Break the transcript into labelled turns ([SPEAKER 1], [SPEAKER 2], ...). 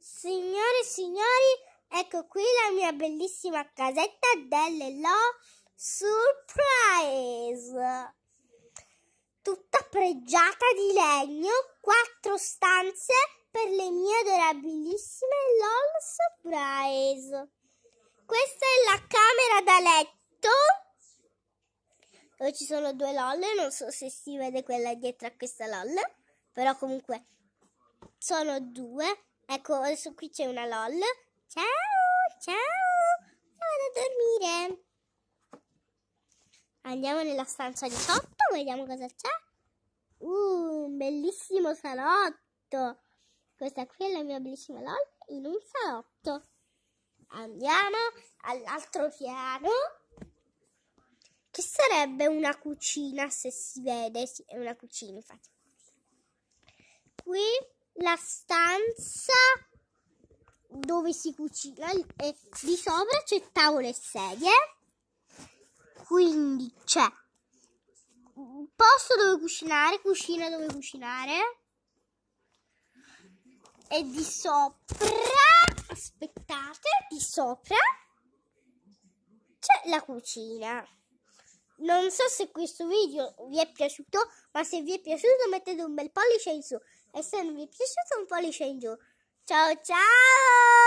[SPEAKER 1] Signore e signori, ecco qui la mia bellissima casetta delle Law Surprise. Tutta pregiata di legno, quattro stanze per le mie adorabilissime LOL Surprise. Questa è la camera da letto. Dove ci sono due LOL, non so se si vede quella dietro a questa LOL, però comunque sono due Ecco, adesso qui c'è una LOL. Ciao, ciao. Vado a dormire. Andiamo nella stanza di sotto, vediamo cosa c'è. Uh, un bellissimo salotto. Questa qui è la mia bellissima LOL in un salotto. Andiamo all'altro piano. Che sarebbe una cucina se si vede. Sì, è una cucina infatti. Qui la stanza dove si cucina e di sopra c'è tavolo e sedie quindi c'è un posto dove cucinare cucina dove cucinare e di sopra aspettate di sopra c'è la cucina non so se questo video vi è piaciuto, ma se vi è piaciuto mettete un bel pollice in su e se non vi è piaciuto un pollice in giù. Ciao ciao!